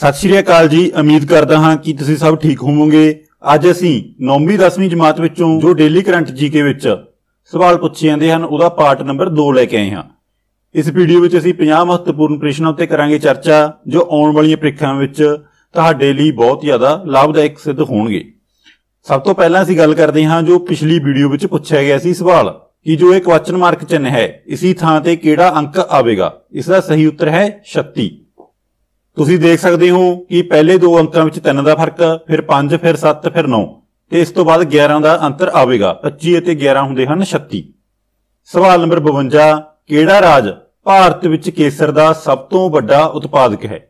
ਸਤਿ ਸ਼੍ਰੀ ਅਕਾਲ ਜੀ ਉਮੀਦ ਕਰਦਾ ਹਾਂ ਕਿ ਤੁਸੀਂ ਸਭ ਠੀਕ ਹੋਵੋਗੇ ਅੱਜ ਅਸੀਂ 9ਵੀਂ 10ਵੀਂ ਜਮਾਤ ਵਿੱਚੋਂ ਜੋ ਡੇਲੀ ਕਰੰਟ ਜੀਕੇ ਵਿੱਚ ਸਵਾਲ ਪੁੱਛੇ ਜਾਂਦੇ ਹਨ ਉਹਦਾ ਪਾਰਟ ਨੰਬਰ 2 ਲੈ ਕੇ ਆਏ ਹਾਂ ਇਸ ਵੀਡੀਓ ਵਿੱਚ ਅਸੀਂ 50 ਮਹੱਤਵਪੂਰਨ ਪ੍ਰਸ਼ਨਾਂ ਉੱਤੇ ਕਰਾਂਗੇ ਚਰਚਾ ਜੋ ਆਉਣ ਵਾਲੀਆਂ ਪ੍ਰੀਖਿਆਵਾਂ ਵਿੱਚ ਤੁਹਾਡੇ ਲਈ ਬਹੁਤ ਜ਼ਿਆਦਾ ਲਾਭਦਾਇਕ ਸਿੱਧ ਹੋਣਗੇ ਸਭ ਤੋਂ ਪਹਿਲਾਂ ਅਸੀਂ ਗੱਲ ਕਰਦੇ ਹਾਂ ਜੋ ਪਿਛਲੀ ਵੀਡੀਓ ਵਿੱਚ ਪੁੱਛਿਆ ਗਿਆ ਸੀ ਸਵਾਲ ਕਿ ਜੋ ਇਹ ਕੁਐਸਚਨ ਮਾਰਕ ਚਿੰਨ ਹੈ ਇਸੀ ਥਾਂ ਤੇ ਕਿਹੜਾ ਅੰਕ ਆਵੇਗਾ ਇਸ ਦਾ ਸਹੀ ਉੱਤਰ ਹੈ 36 ਤੁਸੀਂ ਦੇਖ ਸਕਦੇ ਹੋ ਕਿ ਪਹਿਲੇ ਦੋ ਅੰਕਾਂ ਵਿੱਚ 3 ਦਾ ਫਰਕ ਫਿਰ 5 ਫਿਰ 7 ਫਿਰ 9 ਤੇ ਇਸ ਤੋਂ ਬਾਅਦ 11 ਦਾ ਅੰਤਰ ਆਵੇਗਾ 25 ਅਤੇ 11 ਹੁੰਦੇ ਹਨ 36 ਸਵਾਲ ਨੰਬਰ 52 ਕਿਹੜਾ ਰਾਜ ਭਾਰਤ ਵਿੱਚ ਕੇਸਰ ਦਾ ਸਭ ਤੋਂ ਵੱਡਾ ਉਤਪਾਦਕ ਹੈ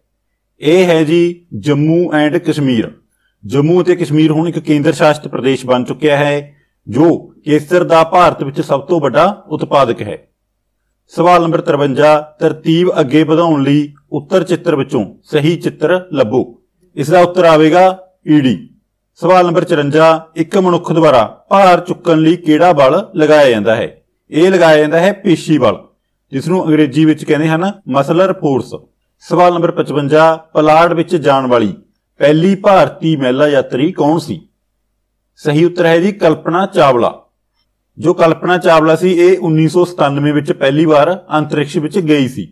ਇਹ ਹੈ ਜੀ ਜੰਮੂ ਐਂਡ ਕਸ਼ਮੀਰ ਜੰਮੂ ਅਤੇ ਕਸ਼ਮੀਰ ਹੁਣ ਇੱਕ ਕੇਂਦਰ ਸ਼ਾਸਿਤ ਪ੍ਰਦੇਸ਼ ਬਣ ਚੁੱਕਿਆ ਹੈ ਜੋ ਕੇਸਰ ਦਾ ਭਾਰਤ ਵਿੱਚ ਸਭ ਤੋਂ ਵੱਡਾ ਉਤਪਾਦਕ ਹੈ ਸਵਾਲ ਨੰਬਰ 53 ਤਰਤੀਬ ਅੱਗੇ ਵਧਾਉਣ ਲਈ ਉੱਤਰ ਚਿੱਤਰ ਵਿੱਚੋਂ ਸਹੀ ਚਿੱਤਰ ਲੱਭੋ ਇਸ ਦਾ ਉੱਤਰ ਆਵੇਗਾ ਈਡੀ ਸਵਾਲ ਨੰਬਰ 54 ਇੱਕ ਮਨੁੱਖ ਦੁਆਰਾ ਭਾਰ ਚੁੱਕਣ ਲਈ ਕਿਹੜਾ ਬਲ ਲਗਾਇਆ ਜਾਂਦਾ ਹੈ ਇਹ ਲਗਾਇਆ ਜਾਂਦਾ ਹੈ ਪੇਸ਼ੀ ਬਲ ਜਿਸ ਨੂੰ ਅੰਗਰੇਜ਼ੀ ਵਿੱਚ ਕਹਿੰਦੇ ਹਨ ਮਸਲਰ ਫੋਰਸ ਸਵਾਲ ਨੰਬਰ 55 ਪਲਾੜ ਵਿੱਚ ਜਾਣ ਵਾਲੀ ਪਹਿਲੀ ਭਾਰਤੀ ਮਹਿਲਾ ਯਾਤਰੀ ਕੌਣ ਸੀ ਸਹੀ ਉੱਤਰ ਹੈ ਜੀ ਕਲਪਨਾ ਚਾਵਲਾ ਜੋ ਕਲਪਨਾ ਚਾਵਲਾ ਸੀ ਇਹ 1997 ਵਿੱਚ ਪਹਿਲੀ ਵਾਰ ਅੰਤਰਿਕਸ਼ ਵਿੱਚ ਗਈ ਸੀ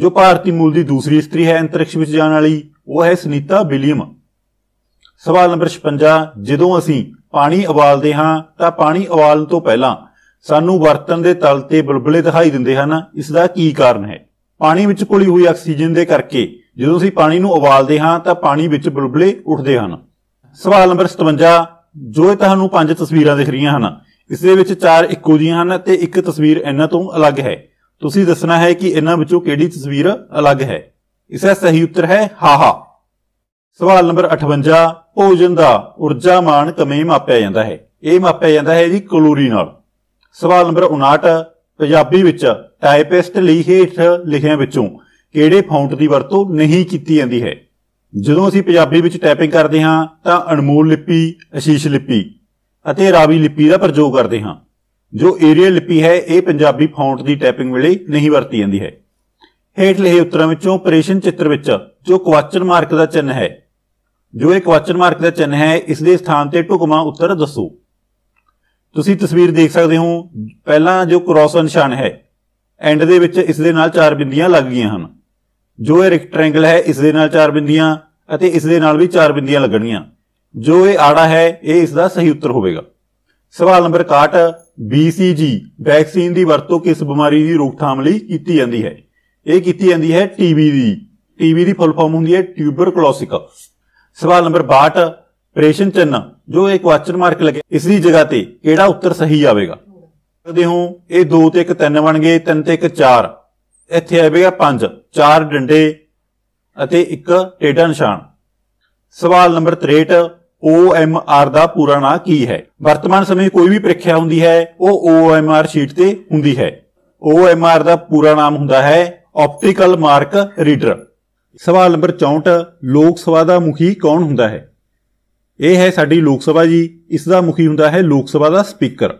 ਜੋ ਭਾਰਤੀ ਮੂਲ ਦੀ ਦੂਸਰੀ ਇਸਤਰੀ ਹੈ ਅੰਤਰਿਕਸ਼ ਵਿੱਚ ਜਾਣ ਵਾਲੀ ਉਹ ਹੈ ਸੁਨੀਤਾ ਵਿਲੀਅਮ ਸਵਾਲ ਨੰਬਰ 56 ਜਦੋਂ ਅਸੀਂ ਪਾਣੀ ਉਬਾਲਦੇ ਹਾਂ ਤਾਂ ਪਾਣੀ ਉਬਾਲਣ ਤੋਂ ਪਹਿਲਾਂ ਸਾਨੂੰ ਬਰਤਨ ਦੇ ਤਲ ਤੇ ਬਲਬਲੇ ਦਿਖਾਈ ਦਿੰਦੇ ਹਨ ਇਸ ਦਾ ਕੀ ਕਾਰਨ ਹੈ ਪਾਣੀ ਵਿੱਚ ਘੁਲੀ ਹੋਈ ਆਕਸੀਜਨ ਦੇ ਕਰਕੇ ਜਦੋਂ ਅਸੀਂ ਪਾਣੀ ਨੂੰ ਉਬਾਲਦੇ ਹਾਂ ਤਾਂ ਪਾਣੀ ਵਿੱਚ ਬਲਬਲੇ ਉੱਠਦੇ ਹਨ ਸਵਾਲ ਨੰਬਰ 57 ਜੋ ਇਹ ਤੁਹਾਨੂੰ ਪੰਜ ਤਸਵੀਰਾਂ ਦਿਖ ਰਹੀਆਂ ਹਨ ਇਸ ਦੇ ਵਿੱਚ ਚਾਰ ਇੱਕੋ ਜੀਆਂ ਹਨ ਤੇ ਇੱਕ ਤਸਵੀਰ ਇਹਨਾਂ ਤੋਂ ਅਲੱਗ ਹੈ ਤੁਸੀਂ ਦੱਸਣਾ ਹੈ ਕਿ ਇਹਨਾਂ ਵਿੱਚੋਂ ਕਿਹੜੀ ਤਸਵੀਰ ਅਲੱਗ ਹੈ ਇਸ ਦਾ ਸਹੀ ਉੱਤਰ ਹੈ ਹਾ ਹਾ ਸਵਾਲ ਨੰਬਰ 58 ਭੋਜਨ ਦਾ ਊਰਜਾ ਮਾਨ ਕਮੇ ਮਾਪਿਆ ਜਾਂਦਾ ਹੈ ਇਹ ਮਾਪਿਆ ਜਾਂਦਾ ਹੈ ਜੀ ਕਲੋਰੀ ਨਾਲ ਸਵਾਲ ਨੰਬਰ 59 ਪੰਜਾਬੀ ਵਿੱਚ ਟਾਈਪਿਸਟ ਲਿਖੇ ਲਿਖਿਆਂ ਵਿੱਚੋਂ ਕਿਹੜੇ ਫੌਂਟ ਦੀ ਵਰਤੋਂ ਨਹੀਂ ਕੀਤੀ ਜਾਂਦੀ ਹੈ ਜਦੋਂ ਅਸੀਂ ਪੰਜਾਬੀ ਵਿੱਚ ਟਾਈਪਿੰਗ ਕਰਦੇ ਹਾਂ ਤਾਂ ਅਣਮੋਲ ਲਿਪੀ ਅਸ਼ੀਸ਼ ਲਿਪੀ ਅਤੇ ਰਾਵੀ ਲਿਪੀ ਦਾ ਪ੍ਰਯੋਗ ਕਰਦੇ ਹਾਂ ਜੋ ਏਰੀਅਲ ਲਿਪੀ ਹੈ ਇਹ ਪੰਜਾਬੀ ਫੌਂਟ ਦੀ ਟਾਈਪਿੰਗ ਵੇਲੇ ਨਹੀਂ ਵਰਤੀ ਜਾਂਦੀ ਹੈ ਹੇਠ ਲਿਖੇ ਉੱਤਰਾਂ ਵਿੱਚੋਂ ਆਪਰੇਸ਼ਨ ਚਿੱਤਰ ਵਿੱਚ ਜੋ ਕੁਐਸਚਨ ਮਾਰਕ ਦਾ ਚਿੰਨ ਹੈ ਜੋ ਇਹ ਕੁਐਸਚਨ ਮਾਰਕ ਦਾ ਚਿੰਨ ਹੈ ਇਸ ਦੇ ਸਥਾਨ ਤੇ ਟੁਕਮਾ ਉੱਤਰ ਦੱਸੋ ਤੁਸੀਂ ਤਸਵੀਰ ਦੇਖ ਸਕਦੇ ਹੋ ਪਹਿਲਾਂ ਜੋ ਕ੍ਰੋਸ ਨਿਸ਼ਾਨ ਹੈ ਐਂਡ ਦੇ ਵਿੱਚ ਇਸ ਦੇ ਨਾਲ ਚਾਰ ਬਿੰਦੀਆਂ ਲੱਗ ਗਈਆਂ ਹਨ ਜੋ ਇਹ ਰੈਕਟੈਂਗਲ ਹੈ ਇਸ ਦੇ ਨਾਲ ਚਾਰ ਬਿੰਦੀਆਂ ਅਤੇ ਇਸ ਦੇ ਨਾਲ ਵੀ ਚਾਰ ਬਿੰਦੀਆਂ ਲੱਗਣੀਆਂ ਜੋ ਇਹ ਆੜਾ ਹੈ ਇਹ ਇਸ ਦਾ ਸਹੀ ਉੱਤਰ ਹੋਵੇਗਾ ਸਵਾਲ ਨੰਬਰ 61 BCG ਵੈਕਸੀਨ ਦੀ ਵਰਤੋਂ ਕਿਸ ਬਿਮਾਰੀ ਦੀ ਰੋਕਥਾਮ ਲਈ ਕੀਤੀ ਜਾਂਦੀ ਹੈ ਇਹ ਕੀਤੀ ਜਾਂਦੀ ਹੈ TB ਦੀ TB ਦੀ ਫੁੱਲ ਫਾਰਮ ਹੁੰਦੀ ਹੈ ਟਿਊਬਰਕਲੋਸਿਕ ਸਵਾਲ ਨੰਬਰ 62 ਪ੍ਰੇਸ਼ਨ ਚਿੰਨ ਜੋ ਇੱਕ ਕੁਐਸਚਨ ਮਾਰਕ ਲੱਗੇ ਇਸ ਦੀ ਜਗ੍ਹਾ ਤੇ ਕਿਹੜਾ ਉੱਤਰ ਸਹੀ ਆਵੇਗਾ ਸਕਦੇ ਹੋ ਇਹ 2 ਤੇ 1 3 ਬਣ ਗਏ 3 ਤੇ 1 4 ਇੱਥੇ ਆਵੇਗਾ 5 4 ਡੰਡੇ ਅਤੇ ਇੱਕ ਟੇਡਾ ਨਿਸ਼ਾਨ ਸਵਾਲ ਨੰਬਰ 63 OMR ਦਾ ਪੂਰਾ ਨਾਮ ਕੀ ਹੈ ਵਰਤਮਾਨ ਸਮੇਂ ਕੋਈ ਵੀ ਪ੍ਰੀਖਿਆ ਹੁੰਦੀ ਹੈ ਉਹ OMR ਸ਼ੀਟ ਤੇ ਹੁੰਦੀ ਹੈ OMR ਦਾ ਪੂਰਾ ਨਾਮ ਹੁੰਦਾ ਹੈ ਆਪਟੀਕਲ ਮਾਰਕ ਰੀਡਰ ਸਵਾਲ ਨੰਬਰ 64 ਲੋਕ ਸਭਾ ਦਾ ਮੁਖੀ ਕੌਣ ਹੁੰਦਾ ਹੈ ਇਹ ਹੈ ਸਾਡੀ ਲੋਕ ਸਭਾ ਜੀ ਇਸ ਦਾ ਮੁਖੀ ਹੁੰਦਾ ਹੈ ਲੋਕ ਸਭਾ ਦਾ ਸਪੀਕਰ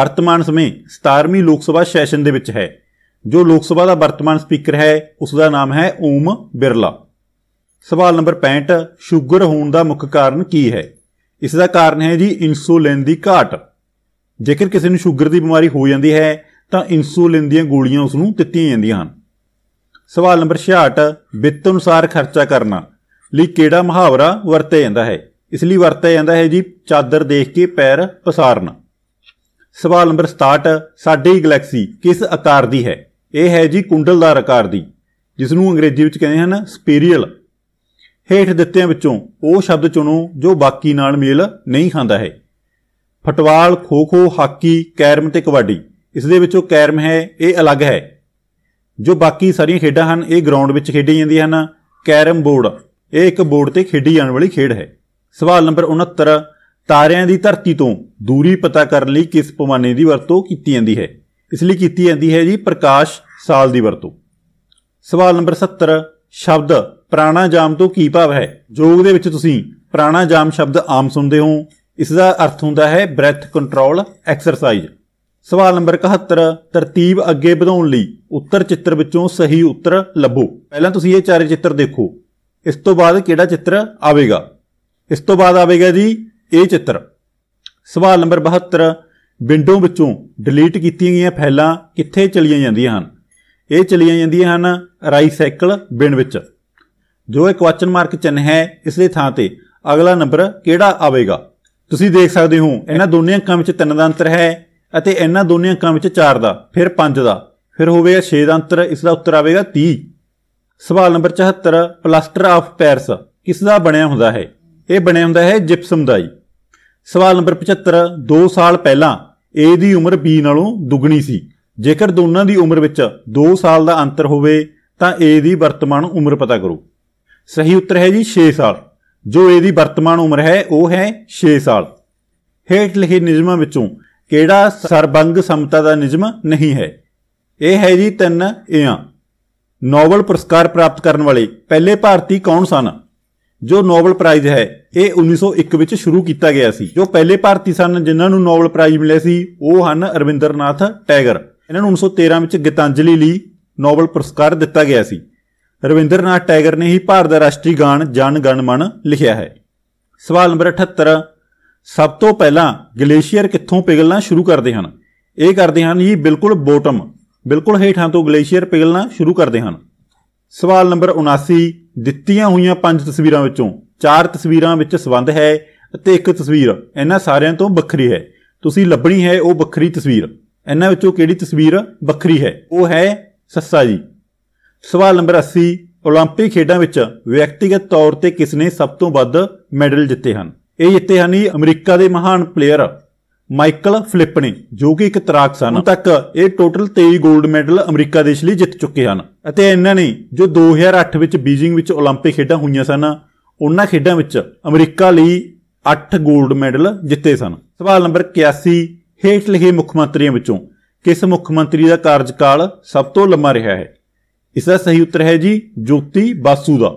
ਵਰਤਮਾਨ ਸਮੇਂ 17ਵੀਂ ਲੋਕ ਸਭਾ ਸੈਸ਼ਨ ਦੇ ਵਿੱਚ ਹੈ ਜੋ ਲੋਕ ਸਭਾ ਦਾ ਵਰਤਮਾਨ ਸਪੀਕਰ ਹੈ ਉਸ ਦਾ ਨਾਮ ਹੈ ਓਮ ਬਿਰਲਾ ਸਵਾਲ ਨੰਬਰ 65 ਸ਼ੂਗਰ ਹੋਣ ਦਾ ਮੁੱਖ ਕਾਰਨ ਕੀ ਹੈ ਇਸ ਦਾ ਕਾਰਨ ਹੈ ਜੀ ਇਨਸੂਲਿਨ ਦੀ ਘਾਟ ਜੇਕਰ ਕਿਸੇ ਨੂੰ ਸ਼ੂਗਰ ਦੀ ਬਿਮਾਰੀ ਹੋ ਜਾਂਦੀ ਹੈ ਤਾਂ ਇਨਸੂਲਿਨ ਦੀਆਂ ਗੋਲੀਆਂ ਉਸ ਨੂੰ ਦਿੱਤੀਆਂ ਜਾਂਦੀਆਂ ਹਨ ਸਵਾਲ ਨੰਬਰ 66 ਵਿੱਤ ਅਨੁਸਾਰ ਖਰਚਾ ਕਰਨਾ ਲਈ ਕਿਹੜਾ ਮੁਹਾਵਰਾ ਵਰਤਿਆ ਜਾਂਦਾ ਹੈ ਇਸ ਲਈ ਵਰਤਿਆ ਜਾਂਦਾ ਹੈ ਜੀ ਚਾਦਰ ਦੇਖ ਕੇ ਪੈਰ ਪਸਾਰਨਾ ਸਵਾਲ ਨੰਬਰ 67 ਸਾਡੀ ਗੈਲੈਕਸੀ ਕਿਸ ਆਕਾਰ ਦੀ ਹੈ ਇਹ ਹੈ ਜੀ ਕੁੰਡਲਦਾਰ ਆਕਾਰ ਦੀ ਜਿਸ ਨੂੰ ਅੰਗਰੇਜ਼ੀ ਵਿੱਚ ਕਹਿੰਦੇ ਹਨ ਸਪੀਰੀਅਲ ਹੇਠ ਦਿੱਤਿਆਂ ਵਿੱਚੋਂ ਉਹ ਸ਼ਬਦ ਚੁਣੋ ਜੋ ਬਾਕੀ ਨਾਲ ਮੇਲ ਨਹੀਂ ਖਾਂਦਾ ਹੈ ਫਟਵਾਲ ਖੋ-ਖੋ ਹਾਕੀ ਕੈਰਮ ਤੇ ਕਬੱਡੀ ਇਸ ਦੇ ਵਿੱਚੋਂ ਕੈਰਮ ਹੈ ਇਹ ਅਲੱਗ ਹੈ ਜੋ ਬਾਕੀ ਸਾਰੀਆਂ ਖੇਡਾਂ ਹਨ ਇਹ ਗਰਾਊਂਡ ਵਿੱਚ ਖੇਡੀ ਜਾਂਦੀਆਂ ਹਨ ਕੈਰਮ ਬੋਰਡ ਇਹ ਇੱਕ ਬੋਰਡ ਤੇ ਖੇਡੀ ਜਾਣ ਵਾਲੀ ਖੇਡ ਹੈ ਸਵਾਲ ਨੰਬਰ 69 ਤਾਰਿਆਂ ਦੀ ਧਰਤੀ ਤੋਂ ਦੂਰੀ ਪਤਾ ਕਰਨ ਲਈ ਕਿਸ ਪਮਾਨੇ ਦੀ ਵਰਤੋਂ ਕੀਤੀ ਜਾਂਦੀ ਹੈ ਇਸ ਲਈ ਕੀਤੀ ਜਾਂਦੀ ਹੈ ਜੀ ਪ੍ਰਕਾਸ਼ ਸਾਲ ਦੀ ਵਰਤੋਂ ਸਵਾਲ ਨੰਬਰ 70 ਸ਼ਬਦ ਪ੍ਰਾਣਾਯਾਮ ਤੋਂ ਕੀ ਭਾਵ ਹੈ ਯੋਗ ਦੇ ਵਿੱਚ ਤੁਸੀਂ ਪ੍ਰਾਣਾਯਾਮ ਸ਼ਬਦ ਆਮ ਸੁਣਦੇ ਹੋ ਇਸ ਦਾ ਅਰਥ ਹੁੰਦਾ ਹੈ ਬ੍ਰੈਥ ਕੰਟਰੋਲ ਐਕਸਰਸਾਈਜ਼ ਸਵਾਲ ਨੰਬਰ 71 ਤਰਤੀਬ ਅੱਗੇ ਵਧਾਉਣ ਲਈ ਉੱਤਰ ਚਿੱਤਰ ਵਿੱਚੋਂ ਸਹੀ ਉੱਤਰ ਲੱਭੋ ਪਹਿਲਾਂ ਤੁਸੀਂ ਇਹ ਚਾਰੇ ਚਿੱਤਰ ਦੇਖੋ ਇਸ ਤੋਂ ਬਾਅਦ ਕਿਹੜਾ ਚਿੱਤਰ ਆਵੇਗਾ ਇਸ ਤੋਂ ਬਾਅਦ ਆਵੇਗਾ ਜੀ ਇਹ ਚਿੱਤਰ ਸਵਾਲ ਨੰਬਰ 72 ਵਿੰਡੋ ਵਿੱਚੋਂ ਡਿਲੀਟ ਕੀਤੀਆਂ ਗਈਆਂ ਫਾਈਲਾਂ ਕਿੱਥੇ ਚਲੀਆਂ ਜਾਂਦੀਆਂ ਹਨ ਇਹ ਚਲੀਆਂ ਜਾਂਦੀਆਂ ਹਨ ਰਾਈਸਾਈਕਲ ਬਿਨ ਵਿੱਚ ਜੋ ਇੱਕ ਕੁਐਸਚਨ ਮਾਰਕ ਚਿੰਨ ਹੈ ਇਸਲੇ ਥਾਂ ਤੇ ਅਗਲਾ ਨੰਬਰ ਕਿਹੜਾ ਆਵੇਗਾ ਤੁਸੀਂ ਦੇਖ ਸਕਦੇ ਹੋ ਇਹਨਾਂ ਦੋਨੇ ਅੰਕਾਂ ਵਿੱਚ ਤਿੰਨ ਦਾ ਅੰਤਰ ਹੈ ਅਤੇ ਇਹਨਾਂ ਦੋਨੇ ਅੰਕਾਂ ਵਿੱਚ ਚਾਰ ਦਾ ਫਿਰ ਪੰਜ ਦਾ ਫਿਰ ਹੋਵੇਗਾ 6 ਦਾ ਅੰਤਰ ਇਸ ਦਾ ਉੱਤਰ ਆਵੇਗਾ 30 ਸਵਾਲ ਨੰਬਰ 74 ਪਲਾਸਟਰ ਆਫ ਪੈਰਸ ਕਿਸ ਦਾ ਬਣਿਆ ਹੁੰਦਾ ਹੈ ਇਹ ਬਣਿਆ ਹੁੰਦਾ ਹੈ ਜਿਪਸਮ ਦਾ ਹੀ ਸਵਾਲ ਨੰਬਰ 75 2 ਸਾਲ ਪਹਿਲਾਂ A ਦੀ ਉਮਰ B ਨਾਲੋਂ ਦੁੱਗਣੀ ਸੀ ਜੇਕਰ ਦੋਨਾਂ ਦੀ ਉਮਰ ਵਿੱਚ 2 ਸਾਲ ਦਾ ਅੰਤਰ ਹੋਵੇ ਤਾਂ A ਦੀ ਵਰਤਮਾਨ ਉਮਰ ਪਤਾ ਕਰੋ ਸਹੀ ਉੱਤਰ ਹੈ ਜੀ 6 ਸਾਲ ਜੋ ਇਹਦੀ ਵਰਤਮਾਨ ਉਮਰ ਹੈ ਉਹ ਹੈ 6 ਸਾਲ ਹੇਠ ਲਿਖੇ ਨਿਯਮਾਂ ਵਿੱਚੋਂ ਕਿਹੜਾ ਸਰਬੰਗ ਸਮਤਾ ਦਾ ਨਿਯਮ ਨਹੀਂ ਹੈ ਇਹ ਹੈ ਜੀ ਤਿੰਨ ਇਆਂ ਨੋਬਲ ਪੁਰਸਕਾਰ ਪ੍ਰਾਪਤ ਕਰਨ ਵਾਲੇ ਪਹਿਲੇ ਭਾਰਤੀ ਕੌਣ ਸਨ ਜੋ ਨੋਬਲ ਪ੍ਰਾਈਜ਼ ਹੈ ਇਹ 1901 ਵਿੱਚ ਸ਼ੁਰੂ ਕੀਤਾ ਗਿਆ ਸੀ ਜੋ ਪਹਿਲੇ ਭਾਰਤੀ ਸਨ ਜਿਨ੍ਹਾਂ ਨੂੰ ਨੋਬਲ ਪ੍ਰਾਈਜ਼ ਮਿਲਿਆ ਸੀ ਉਹ ਹਨ ਅਰਵਿੰਦਰਨਾਥ ਟੈਗਰ ਇਹਨਾਂ ਨੂੰ 1913 ਵਿੱਚ ਗੀਤਾਂਜਲੀ ਲਈ ਨੋਬਲ ਪੁਰਸਕਾਰ ਦਿੱਤਾ ਗਿਆ ਸੀ ਰਵਿੰਦਰਨਾਥ ਟੈਗਰ ਨੇ ਹੀ ਭਾਰਤ ਦਾ ਰਾਸ਼ਟਰੀ ਗਾਨ ਜਨ ਗਣ ਮਨ ਲਿਖਿਆ ਹੈ ਸਵਾਲ ਨੰਬਰ 78 ਸਭ ਤੋਂ ਪਹਿਲਾਂ ਗਲੇਸ਼ੀਅਰ ਕਿੱਥੋਂ ਪਿਘਲਣਾ ਸ਼ੁਰੂ ਕਰਦੇ ਹਨ ਇਹ ਕਰਦੇ ਹਨ ਜੀ ਬਿਲਕੁਲ ਬੋਟਮ ਬਿਲਕੁਲ ਹੇਠਾਂ ਤੋਂ ਗਲੇਸ਼ੀਅਰ ਪਿਘਲਣਾ ਸ਼ੁਰੂ ਕਰਦੇ ਹਨ ਸਵਾਲ ਨੰਬਰ 79 ਦਿੱਤੀਆਂ ਹੋਈਆਂ ਪੰਜ ਤਸਵੀਰਾਂ ਵਿੱਚੋਂ ਚਾਰ ਤਸਵੀਰਾਂ ਵਿੱਚ ਸਬੰਧ ਹੈ ਅਤੇ ਇੱਕ ਤਸਵੀਰ ਇਹਨਾਂ ਸਾਰਿਆਂ ਤੋਂ ਵੱਖਰੀ ਹੈ ਤੁਸੀਂ ਲੱਭਣੀ ਹੈ ਉਹ ਵੱਖਰੀ ਤਸਵੀਰ ਇਹਨਾਂ ਵਿੱਚੋਂ ਕਿਹੜੀ ਤਸਵੀਰ ਵੱਖਰੀ ਹੈ ਉਹ ਹੈ ਸੱਸਾ ਜੀ ਸਵਾਲ ਨੰਬਰ 80 올림픽 ਖੇਡਾਂ ਵਿੱਚ ਵਿਅਕਤੀਗਤ ਤੌਰ ਤੇ ਕਿਸ ਨੇ ਸਭ ਤੋਂ ਵੱਧ ਮੈਡਲ ਜਿੱਤੇ ਹਨ ਇਹ ਜਿੱਤੇ ਹਨ ਹੀ ਅਮਰੀਕਾ ਦੇ ਮਹਾਨ ਪਲੇਅਰ ਮਾਈਕਲ ਫਲਿਪ ਨੇ ਜੋ ਕਿ ਇੱਕ ਤਰਾਕ ਸਨ ਹੁਣ ਤੱਕ ਇਹ ਟੋਟਲ 23 골ਡ ਮੈਡਲ ਅਮਰੀਕਾ ਦੇਸ਼ ਲਈ ਜਿੱਤ ਚੁੱਕੇ ਹਨ ਅਤੇ ਇਹਨਾਂ ਨੇ ਜੋ 2008 ਵਿੱਚ ਬੀਜਿੰਗ ਵਿੱਚ 올림픽 ਖੇਡਾਂ ਹੋਈਆਂ ਸਨ ਉਹਨਾਂ ਖੇਡਾਂ ਵਿੱਚ ਅਮਰੀਕਾ ਲਈ 8 골ਡ ਮੈਡਲ ਜਿੱਤੇ ਸਨ ਸਵਾਲ ਨੰਬਰ 81 ਹੇਠ ਲਿਖੇ ਮੁੱਖ ਮੰਤਰੀਆਂ ਵਿੱਚੋਂ ਕਿਸ ਮੁੱਖ ਮੰਤਰੀ ਦਾ ਕਾਰਜਕਾਲ ਸਭ ਤੋਂ ਲੰਮਾ ਰਿਹਾ ਹੈ ਇਸ ਦਾ ਸਹੀ ਉੱਤਰ ਹੈ ਜੀ ਜੋਤੀ ਬਾਸੂ ਦਾ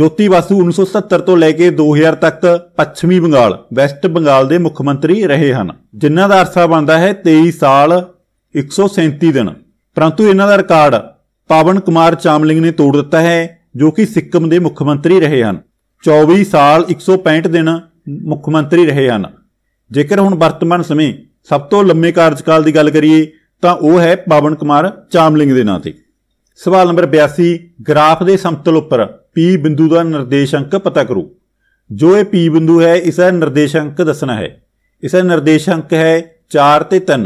ਜੋਤੀ ਬਾਸੂ 1970 ਤੋਂ ਲੈ ਕੇ 2000 ਤੱਕ ਪੱਛਮੀ ਬੰਗਾਲ ਵੈਸਟ ਬੰਗਾਲ ਦੇ ਮੁੱਖ ਮੰਤਰੀ ਰਹੇ ਹਨ ਜਿਨ੍ਹਾਂ ਦਾ ਅਰਸਾ ਬਣਦਾ ਹੈ 23 ਸਾਲ 137 ਦਿਨ ਪਰੰਤੂ ਇਹਨਾਂ ਦਾ ਰਿਕਾਰਡ ਪਵਨ ਕੁਮਾਰ ਚਾਮਲਿੰਗ ਨੇ ਤੋੜ ਦਿੱਤਾ ਹੈ ਜੋ ਕਿ ਸਿੱਕਮ ਦੇ ਮੁੱਖ ਮੰਤਰੀ ਰਹੇ ਹਨ 24 ਸਾਲ 165 ਦਿਨ ਮੁੱਖ ਮੰਤਰੀ ਰਹੇ ਹਨ ਜੇਕਰ ਹੁਣ ਵਰਤਮਾਨ ਸਮੇਂ ਸਭ ਤੋਂ ਲੰਮੇ ਕਾਰਜਕਾਲ ਦੀ ਗੱਲ ਕਰੀਏ ਤਾਂ ਉਹ ਹੈ ਪਵਨ ਕੁਮਾਰ ਚਾਮਲਿੰਗ ਦੇ ਨਾਂ ਤੇ ਸਵਾਲ ਨੰਬਰ 82 ਗ੍ਰਾਫ ਦੇ ਸਮਤਲ ਉੱਪਰ P ਬਿੰਦੂ ਦਾ ਨਿਰਦੇਸ਼ਾਂਕ ਪਤਾ ਕਰੋ ਜੋ ਇਹ P ਬਿੰਦੂ ਹੈ ਇਸ ਦਾ ਨਿਰਦੇਸ਼ਾਂਕ ਦੱਸਣਾ ਹੈ ਇਸ ਦਾ ਨਿਰਦੇਸ਼ਾਂਕ ਹੈ 4 ਤੇ 3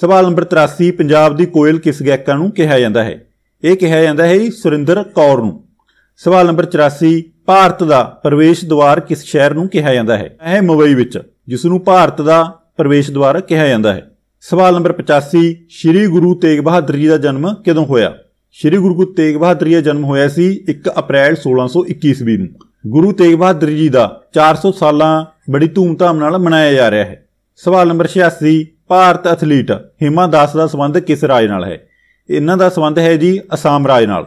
ਸਵਾਲ ਨੰਬਰ 83 ਪੰਜਾਬ ਦੀ ਕੋਇਲ ਕਿਸ ਗਾਇਕਾ ਨੂੰ ਕਿਹਾ ਜਾਂਦਾ ਹੈ ਇਹ ਕਿਹਾ ਜਾਂਦਾ ਹੈ ਜੀ ਸੁਰਿੰਦਰ ਕੌਰ ਨੂੰ ਸਵਾਲ ਨੰਬਰ 84 ਭਾਰਤ ਦਾ ਪ੍ਰਵੇਸ਼ ਦੁਆਰ ਕਿਸ ਸ਼ਹਿਰ ਨੂੰ ਕਿਹਾ ਜਾਂਦਾ ਹੈ ਇਹ ਮੁੰਬਈ ਵਿੱਚ ਜਿਸ ਨੂੰ ਭਾਰਤ ਦਾ ਪ੍ਰਵੇਸ਼ ਦੁਆਰ ਕਿਹਾ ਜਾਂਦਾ ਹੈ ਸਵਾਲ ਨੰਬਰ 85 ਸ੍ਰੀ ਗੁਰੂ ਤੇਗ ਬਹਾਦਰ ਜੀ ਦਾ ਜਨਮ ਕਦੋਂ ਹੋਇਆ ਸ਼੍ਰੀ ਗੁਰੂ ਗੋਬਿੰਦ ਤੇਗ ਬਹਾਦਰ ਜੀ ਦਾ ਜਨਮ ਹੋਇਆ ਸੀ 1 ਅਪ੍ਰੈਲ 1621 ਈਸਵੀ ਨੂੰ ਗੁਰੂ ਤੇਗ ਬਹਾਦਰ ਜੀ ਦਾ 400 ਸਾਲਾਂ ਬੜੀ ਧੂਮਧਾਮ ਨਾਲ ਮਨਾਇਆ ਜਾ ਰਿਹਾ ਹੈ ਸਵਾਲ ਨੰਬਰ 86 ਭਾਰਤ ਐਥਲੀਟ ਹਿਮਾ ਦਾਸ ਦਾ ਸਬੰਧ ਕਿਸ ਰਾਜ ਨਾਲ ਹੈ ਇਹਨਾਂ ਦਾ ਸਬੰਧ ਹੈ ਜੀ ਅਸਾਮ ਰਾਜ ਨਾਲ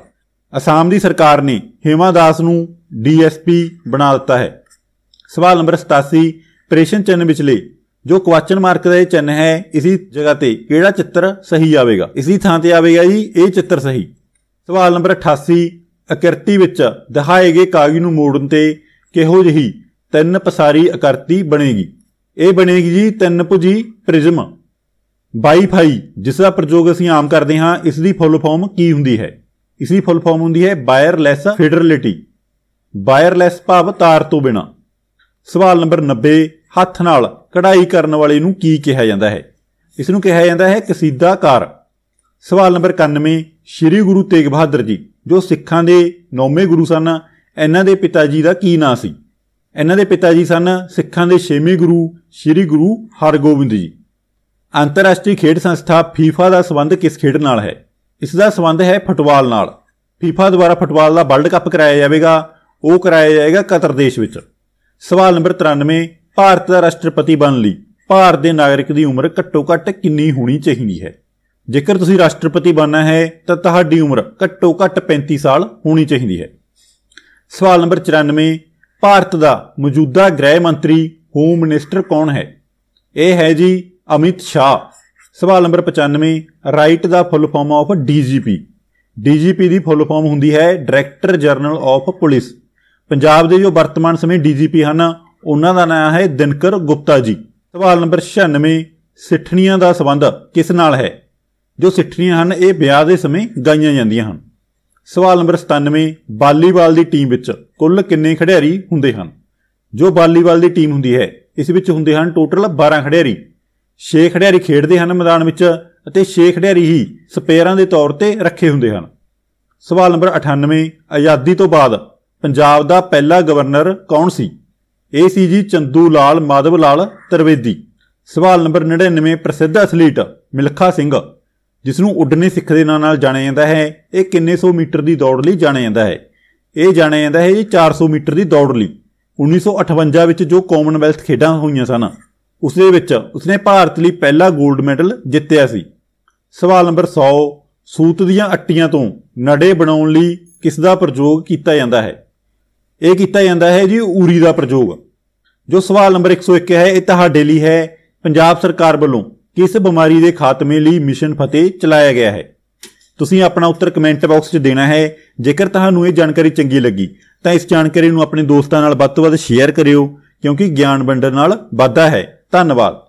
ਅਸਾਮ ਦੀ ਸਰਕਾਰ ਨੇ ਹਿਮਾ ਦਾਸ ਨੂੰ ਡੀਐਸਪੀ ਬਣਾ ਦਿੱਤਾ ਹੈ ਸਵਾਲ ਨੰਬਰ 87 ਪ੍ਰੇਸ਼ਨ ਚੰਨ ਵਿਚਲੇ ਜੋ ਕੁਐਸਚਨ ਮਾਰਕ ਦਾ ਇਹ ਚਿੰਨ ਹੈ ਇਸੀ ਜਗ੍ਹਾ ਤੇ ਕਿਹੜਾ ਚਿੱਤਰ ਸਹੀ ਆਵੇਗਾ ਇਸੀ ਥਾਂ ਤੇ ਆਵੇਗਾ ਜੀ ਇਹ ਚਿੱਤਰ ਸਹੀ ਸਵਾਲ ਨੰਬਰ 88 ਅਕਿਰਤੀ ਵਿੱਚ ਦਿਖਾਏ ਗਏ ਕਾਗਜ਼ ਨੂੰ ਮੋੜਨ ਤੇ ਕਿਹੋ ਜਿਹੀ ਤਿੰਨ ਪਸਾਰੀ ਅਕਿਰਤੀ ਬਣੇਗੀ ਇਹ ਬਣੇਗੀ ਜੀ ਤਿੰਨ ਭੁਜੀ ਪ੍ਰਿਜ਼ਮ ਵਾਈਫਾਈ ਜਿਸ ਦਾ ਪ੍ਰਯੋਗ ਅਸੀਂ ਆਮ ਕਰਦੇ ਹਾਂ ਇਸ ਦੀ ਫੁੱਲ ਫਾਰਮ ਕੀ ਹੁੰਦੀ ਹੈ ਇਸ ਦੀ ਫੁੱਲ ਫਾਰਮ ਹੁੰਦੀ ਹੈ ਵਾਇਰਲੈਸ ਫੈਡਰਲਿਟੀ ਵਾਇਰਲੈਸ ਭਾਵ ਤਾਰ ਤੋਂ ਬਿਨਾ ਸਵਾਲ ਨੰਬਰ 90 ਹੱਥ ਨਾਲ ਕਢਾਈ ਕਰਨ ਵਾਲੇ ਨੂੰ ਕੀ ਕਿਹਾ ਜਾਂਦਾ ਹੈ ਇਸ ਨੂੰ ਕਿਹਾ ਜਾਂਦਾ ਹੈ ਕਸੀਦਾਕਾਰ ਸਵਾਲ ਨੰਬਰ 91 ਸ੍ਰੀ ਗੁਰੂ ਤੇਗ ਬਹਾਦਰ ਜੀ ਜੋ ਸਿੱਖਾਂ ਦੇ ਨੌਵੇਂ ਗੁਰੂ ਸਨ ਇਹਨਾਂ ਦੇ ਪਿਤਾ ਜੀ ਦਾ ਕੀ ਨਾਂ ਸੀ ਇਹਨਾਂ ਦੇ ਪਿਤਾ ਜੀ ਸਨ ਸਿੱਖਾਂ ਦੇ ਛੇਵੇਂ ਗੁਰੂ ਸ੍ਰੀ ਗੁਰੂ ਹਰਗੋਬਿੰਦ ਜੀ ਅੰਤਰਰਾਸ਼ਟਰੀ ਖੇਡ ਸੰਸਥਾ FIFA ਦਾ ਸਬੰਧ ਕਿਸ ਖੇਡ ਨਾਲ ਹੈ ਇਸ ਦਾ ਸਬੰਧ ਹੈ ਫੁੱਟਬਾਲ ਨਾਲ FIFA ਦੁਆਰਾ ਫੁੱਟਬਾਲ ਦਾ ਵਰਲਡ ਕੱਪ ਕਰਾਇਆ ਜਾਵੇਗਾ ਉਹ ਕਰਾਇਆ ਜਾਏਗਾ ਕਤਰ ਦੇਸ਼ ਵਿੱਚ ਸਵਾਲ ਨੰਬਰ 93 ਭਾਰਤ ਦਾ ਰਾਸ਼ਟਰਪਤੀ ਬਣਨ ਲਈ ਭਾਰਤ ਦੇ ਨਾਗਰਿਕ ਦੀ ਉਮਰ ਘੱਟੋ-ਘੱਟ ਕਿੰਨੀ ਹੋਣੀ ਚਾਹੀਦੀ ਹੈ ਜੇਕਰ ਤੁਸੀਂ ਰਾਸ਼ਟਰਪਤੀ ਬਣਨਾ ਹੈ ਤਾਂ ਤੁਹਾਡੀ ਉਮਰ ਘੱਟੋ-ਘੱਟ 35 ਸਾਲ ਹੋਣੀ ਚਾਹੀਦੀ ਹੈ ਸਵਾਲ ਨੰਬਰ 94 ਭਾਰਤ ਦਾ ਮੌਜੂਦਾ ਗ੍ਰਹਿ ਮੰਤਰੀ ਹੋਮ ਮਿਨਿਸਟਰ ਕੌਣ ਹੈ ਇਹ ਹੈ ਜੀ ਅਮਿਤ ਸ਼ਾਹ ਸਵਾਲ ਨੰਬਰ 95 ਰਾਈਟ ਦਾ full form of DGP DGP ਦੀ ਫੁੱਲ ਫਾਰਮ ਹੁੰਦੀ ਹੈ director general of police Punjab ਦੇ ਜੋ ਵਰਤਮਾਨ ਸਮੇਂ ਡੀਜੀਪੀ ਹਨ ਉਹਨਾਂ ਦਾ ਨਾਮ ਹੈ ਦਿਨਕਰ ਗੁਪਤਾ ਜੀ ਸਵਾਲ ਨੰਬਰ 96 ਸਿੱਠਣੀਆਂ ਦਾ ਸਬੰਧ ਕਿਸ ਨਾਲ ਹੈ ਜੋ ਸਿੱਠਣੀਆਂ ਹਨ ਇਹ ਵਿਆਹ ਦੇ ਸਮੇਂ ਗਾਈਆਂ ਜਾਂਦੀਆਂ ਹਨ ਸਵਾਲ ਨੰਬਰ 97 ਵਾਲੀਬਾਲ ਦੀ ਟੀਮ ਵਿੱਚ ਕੁੱਲ ਕਿੰਨੇ ਖਿਡਾਰੀ ਹੁੰਦੇ ਹਨ ਜੋ ਵਾਲੀਬਾਲ ਦੀ ਟੀਮ ਹੁੰਦੀ ਹੈ ਇਸ ਵਿੱਚ ਹੁੰਦੇ ਹਨ ਟੋਟਲ 12 ਖਿਡਾਰੀ 6 ਖਿਡਾਰੀ ਖੇਡਦੇ ਹਨ ਮੈਦਾਨ ਵਿੱਚ ਅਤੇ 6 ਖਿਡਾਰੀ ਹੀ ਸਪੇਅਰਾਂ ਦੇ ਤੌਰ ਤੇ ਰੱਖੇ ਹੁੰਦੇ ਹਨ ਸਵਾਲ ਨੰਬਰ 98 ਆਜ਼ਾਦੀ ਤੋਂ ਬਾਅਦ ਪੰਜਾਬ ਦਾ ਪਹਿਲਾ ਗਵਰਨਰ ਕੌਣ ਸੀ ਇਹ ਸੀ ਜੀ ਚੰਦੂ ਲਾਲ ਮਾਧਵ ਲਾਲ ਤਰਵੇਦੀ ਸਵਾਲ ਨੰਬਰ 99 ਪ੍ਰਸਿੱਧ ਐਥਲੀਟ ਮਿਲਖਾ ਸਿੰਘ ਜਿਸ ਨੂੰ ਉੱਡਨੇ ਸਿੱਖ ਦੇ ਨਾਂ ਨਾਲ ਜਾਣਿਆ ਜਾਂਦਾ ਹੈ ਇਹ ਕਿੰਨੇ ਸੌ ਮੀਟਰ ਦੀ ਦੌੜ ਲਈ ਜਾਣਿਆ ਜਾਂਦਾ ਹੈ ਇਹ ਜਾਣਿਆ ਜਾਂਦਾ ਹੈ ਜੀ 400 ਮੀਟਰ ਦੀ ਦੌੜ ਲਈ 1958 ਵਿੱਚ ਜੋ ਕਾਮਨਵੈਲਥ ਖੇਡਾਂ ਹੋਈਆਂ ਸਨ ਉਸ ਦੇ ਵਿੱਚ ਉਸਨੇ ਭਾਰਤ ਲਈ ਪਹਿਲਾ 골ਡ ਮੈਡਲ ਜਿੱਤਿਆ ਸੀ ਸਵਾਲ ਨੰਬਰ 100 ਸੂਤ ਦੀਆਂ ਅੱਟੀਆਂ ਤੋਂ ਨੜੇ ਬਣਾਉਣ ਲਈ ਕਿਸ ਦਾ ਪ੍ਰਯੋਗ ਕੀਤਾ ਜਾਂਦਾ ਹੈ ਇਹ ਕੀਤਾ ਜਾਂਦਾ ਹੈ ਜੀ ਊਰੀ ਦਾ ਪ੍ਰਯੋਗ ਜੋ ਸਵਾਲ ਨੰਬਰ 101 ਹੈ ਇਹ ਤੁਹਾਡੇ ਲਈ ਹੈ ਪੰਜਾਬ ਸਰਕਾਰ ਵੱਲੋਂ ਕਿਸ ਬਿਮਾਰੀ ਦੇ ਖਾਤਮੇ ਲਈ ਮਿਸ਼ਨ ਫਤਿਹ ਚਲਾਇਆ ਗਿਆ ਹੈ ਤੁਸੀਂ ਆਪਣਾ ਉੱਤਰ ਕਮੈਂਟ ਬਾਕਸ 'ਚ ਦੇਣਾ ਹੈ ਜੇਕਰ ਤੁਹਾਨੂੰ ਇਹ ਜਾਣਕਾਰੀ ਚੰਗੀ ਲੱਗੀ ਤਾਂ ਇਸ ਜਾਣਕਾਰੀ ਨੂੰ ਆਪਣੇ ਦੋਸਤਾਂ ਨਾਲ ਵੱਧ ਤੋਂ ਵੱਧ ਸ਼ੇਅਰ ਕਰਿਓ ਕਿਉਂਕਿ ਗਿਆਨ ਵੰਡਰ ਨਾਲ ਵਾਧਾ ਹੈ ਧੰਨਵਾਦ